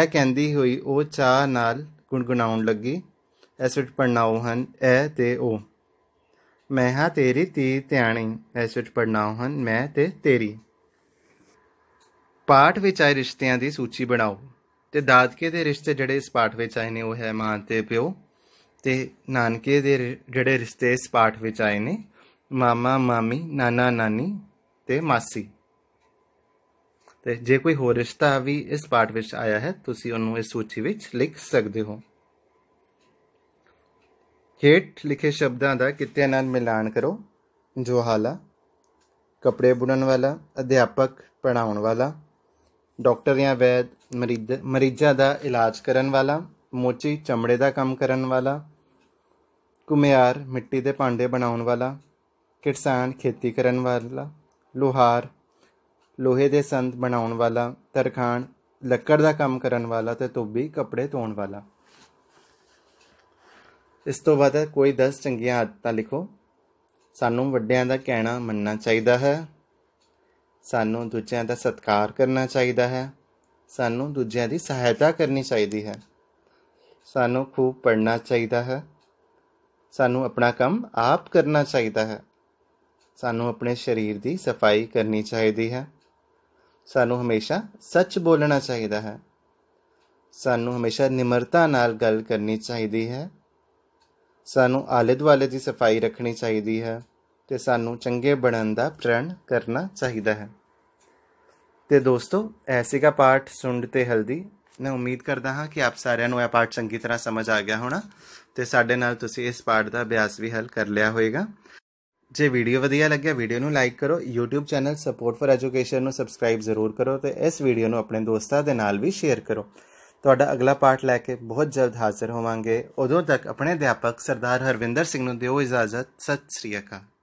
ਇਹ ਕਹਿੰਦੀ ਹੋਈ ਉਹ ਚਾਹ ਨਾਲ ਗੁੰਗਣਾਉਣ ਲੱਗੀ ਇਸ ਵਿੱਚ ਪੜਨਾਉ ਹਨ ਐ ਤੇ ਉਹ ਮੈਂ ਹਾਂ ਤੇਰੀ ਤੀ ਧਿਆਣੀ ਇਸ ਵਿੱਚ ਪੜਨਾਉ ਹਨ ਮੈਂ ਤੇ ਤੇਰੀ ਪਾਠ ਵਿੱਚ ਆਏ ਰਿਸ਼ਤਿਆਂ ਦੀ ਸੂਚੀ ਬਣਾਓ ਤੇ ਦਾਦਕੇ ਦੇ ਰਿਸ਼ਤੇ ਜਿਹੜੇ ਇਸ ਪਾਠ ਵਿੱਚ ਆਏ ਨੇ ਉਹ ਹੈ ਮਾਂ ਤੇ ਪਿਓ ਤੇ ਨਾਨਕੇ ਦੇ ਜਿਹੜੇ ਰਿਸ਼ਤੇ ਇਸ ਪਾਠ ਵਿੱਚ ਆਏ ਨੇ ਮਾਮਾ ਮਾਮੀ ਨਾਨਾ ਨਾਨੀ ਤੇ ਮਾਸੀ ਤੇ ਜੇ ਕੋਈ ਹੋਰ ਰਿਸ਼ਤਾ ਵੀ ਇਸ ਪਾਰਟ ਵਿੱਚ ਆਇਆ ਹੈ ਤੁਸੀਂ ਉਹਨੂੰ ਇਸ ਸੂਚੀ ਵਿੱਚ ਲਿਖ ਸਕਦੇ ਹੋ ਹੇਠ ਲਿਖੇ ਸ਼ਬਦਾਂ ਦਾ ਕਿਤੇ ਨਾਲ ਮਿਲਾਨ ਕਰੋ ਜੋਹਾਲਾ ਕਪੜੇ ਬੁਣਨ ਵਾਲਾ ਅਧਿਆਪਕ ਪੜਾਉਣ ਵਾਲਾ ਡਾਕਟਰ ਜਾਂ ਵੈਦ ਮਰੀਜ਼ਾਂ ਦਾ ਇਲਾਜ ਕਰਨ ਵਾਲਾ ਮੋਚੀ ਚਮੜੇ ਦਾ ਕੰਮ ਕਰਨ ਵਾਲਾ ਕੁਮਿਆਰ ਮਿੱਟੀ ਦੇ ਭਾਂਡੇ ਬਣਾਉਣ ਵਾਲਾ ਕਿਸਾਨ ਖੇਤੀ ਕਰਨ ਵਾਲਾ ਲੋਹਾਰ ਲੋਹੇ ਦੇ ਸੰਦ ਬਣਾਉਣ ਵਾਲਾ ਤਰਖਾਣ ਲੱਕੜ ਦਾ ਕੰਮ ਕਰਨ ਵਾਲਾ ਤੇ ਤੋਬੀ ਕੱਪੜੇ ਧੋਣ ਵਾਲਾ ਇਸ ਤੋਂ ਬਾਅਦ ਕੋਈ 10 ਚੰਗੀਆਂ ਆਦਤਾਂ ਲਿਖੋ ਸਾਨੂੰ ਵੱਡਿਆਂ ਦਾ ਕਹਿਣਾ ਮੰਨਣਾ ਚਾਹੀਦਾ ਹੈ ਸਾਨੂੰ ਦੂਜਿਆਂ ਦਾ ਸਤਿਕਾਰ ਕਰਨਾ ਚਾਹੀਦਾ ਹੈ ਸਾਨੂੰ ਦੂਜਿਆਂ ਦੀ ਸਹਾਇਤਾ ਕਰਨੀ ਚਾਹੀਦੀ ਹੈ ਸਾਨੂੰ ਖੂਬ ਪੜ੍ਹਨਾ ਚਾਹੀਦਾ ਹੈ ਸਾਨੂੰ ਆਪਣਾ ਕੰਮ ਆਪ ਕਰਨਾ ਚਾਹੀਦਾ ਹੈ ਸਾਨੂੰ ਆਪਣੇ ਸਰੀਰ ਦੀ ਸਫਾਈ ਕਰਨੀ ਚਾਹੀਦੀ ਹੈ ਸਾਨੂੰ ਹਮੇਸ਼ਾ ਸੱਚ ਬੋਲਣਾ ਚਾਹੀਦਾ ਹੈ ਸਾਨੂੰ ਹਮੇਸ਼ਾ ਨਿਮਰਤਾ ਨਾਲ ਗੱਲ ਕਰਨੀ ਚਾਹੀਦੀ ਹੈ ਸਾਨੂੰ ਆਲੇ ਦੁਆਲੇ ਦੀ ਸਫਾਈ ਰੱਖਣੀ ਚਾਹੀਦੀ ਹੈ ਤੇ ਸਾਨੂੰ ਚੰਗੇ ਬਣਨ ਦਾ ਪ੍ਰਣ ਕਰਨਾ ਚਾਹੀਦਾ ਹੈ ਤੇ ਦੋਸਤੋ ਐਸੇ ਦਾ ਪਾਠ ਸੁਣਦੇ ਤੇ ਹਲਦੀ ਮੈਂ ਉਮੀਦ ਕਰਦਾ ਹਾਂ ਕਿ ਆਪ ਸਾਰਿਆਂ ਨੂੰ ਇਹ ਪਾਠ ਚੰਗੀ ਤਰ੍ਹਾਂ ਸਮਝ ਆ ਗਿਆ ਹੋਣਾ ਤੇ ਸਾਡੇ ਨਾਲ ਤੁਸੀਂ ਇਸ ਪਾਠ ਦਾ ਅਭਿਆਸ ਵੀ ਹਲ ਕਰ ਲਿਆ ਹੋਵੇਗਾ ਜੇ ਵੀਡੀਓ ਵਧੀਆ ਲੱਗਿਆ ਵੀਡੀਓ ਨੂੰ ਲਾਈਕ ਕਰੋ YouTube channel support for education ਨੂੰ ਸਬਸਕ੍ਰਾਈਬ ਜ਼ਰੂਰ ਕਰੋ ਤੇ ਇਸ ਵੀਡੀਓ ਨੂੰ ਆਪਣੇ ਦੋਸਤਾਂ ਦੇ ਨਾਲ ਵੀ ਸ਼ੇਅਰ ਕਰੋ ਤੁਹਾਡਾ ਅਗਲਾ ਪਾਠ ਲੈ ਕੇ ਬਹੁਤ ਜਲਦ ਹਾਜ਼ਰ ਹੋਵਾਂਗੇ ਉਦੋਂ ਤੱਕ ਆਪਣੇ ਅਧਿਆਪਕ ਸਰਦਾਰ ਹਰਵਿੰਦਰ ਸਿੰਘ ਨੂੰ ਦਿਓ ਇਜਾਜ਼ਤ ਸਤਿ ਸ੍ਰੀ ਅਕਾਲ